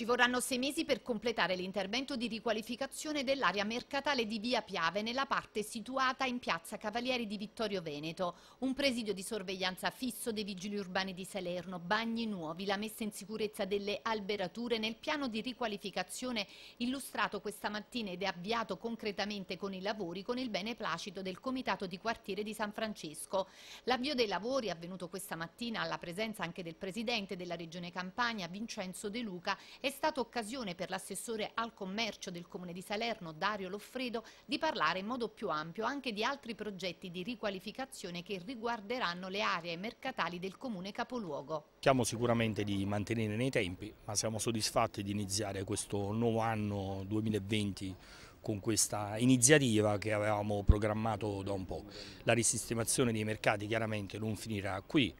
Ci vorranno sei mesi per completare l'intervento di riqualificazione dell'area mercatale di Via Piave nella parte situata in piazza Cavalieri di Vittorio Veneto, un presidio di sorveglianza fisso dei vigili urbani di Salerno, bagni nuovi, la messa in sicurezza delle alberature nel piano di riqualificazione illustrato questa mattina ed è avviato concretamente con i lavori con il beneplacito del Comitato di Quartiere di San Francesco. L'avvio dei lavori è avvenuto questa mattina alla presenza anche del Presidente della Regione Campania, Vincenzo De Luca, è è stata occasione per l'assessore al commercio del Comune di Salerno, Dario Loffredo, di parlare in modo più ampio anche di altri progetti di riqualificazione che riguarderanno le aree mercatali del Comune capoluogo. Siamo sicuramente di mantenere nei tempi, ma siamo soddisfatti di iniziare questo nuovo anno 2020 con questa iniziativa che avevamo programmato da un po'. La risistemazione dei mercati chiaramente non finirà qui,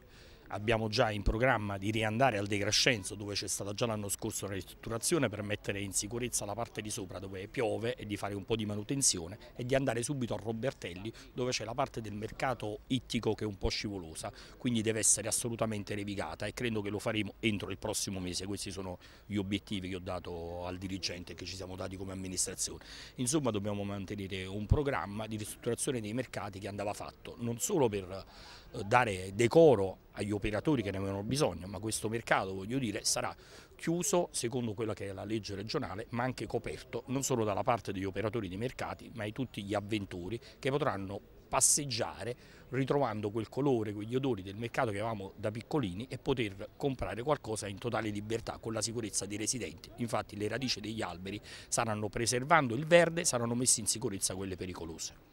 abbiamo già in programma di riandare al De Crescenzo dove c'è stata già l'anno scorso una ristrutturazione per mettere in sicurezza la parte di sopra dove piove e di fare un po' di manutenzione e di andare subito a Robertelli dove c'è la parte del mercato ittico che è un po' scivolosa quindi deve essere assolutamente revigata e credo che lo faremo entro il prossimo mese questi sono gli obiettivi che ho dato al dirigente e che ci siamo dati come amministrazione insomma dobbiamo mantenere un programma di ristrutturazione dei mercati che andava fatto non solo per eh, dare decoro agli operatori che ne avevano bisogno, ma questo mercato, voglio dire, sarà chiuso secondo quella che è la legge regionale, ma anche coperto non solo dalla parte degli operatori dei mercati, ma di tutti gli avventori che potranno passeggiare ritrovando quel colore, quegli odori del mercato che avevamo da piccolini e poter comprare qualcosa in totale libertà con la sicurezza dei residenti. Infatti le radici degli alberi saranno preservando il verde, saranno messe in sicurezza quelle pericolose.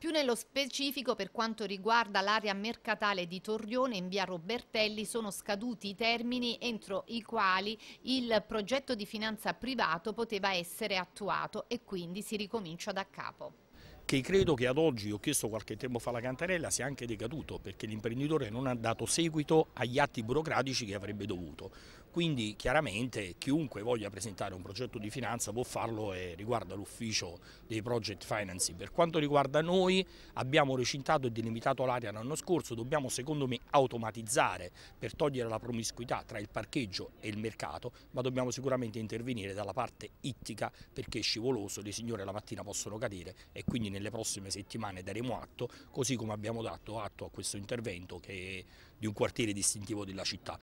Più nello specifico per quanto riguarda l'area mercatale di Torrione in via Robertelli sono scaduti i termini entro i quali il progetto di finanza privato poteva essere attuato e quindi si ricomincia da capo che credo che ad oggi, ho chiesto qualche tempo fa la Cantarella, sia anche decaduto perché l'imprenditore non ha dato seguito agli atti burocratici che avrebbe dovuto. Quindi chiaramente chiunque voglia presentare un progetto di finanza può farlo e riguarda l'ufficio dei project financing. Per quanto riguarda noi abbiamo recintato e delimitato l'area l'anno scorso, dobbiamo secondo me automatizzare per togliere la promiscuità tra il parcheggio e il mercato, ma dobbiamo sicuramente intervenire dalla parte ittica perché è scivoloso, le signore la mattina possono cadere e quindi nelle prossime settimane daremo atto, così come abbiamo dato atto a questo intervento che è di un quartiere distintivo della città.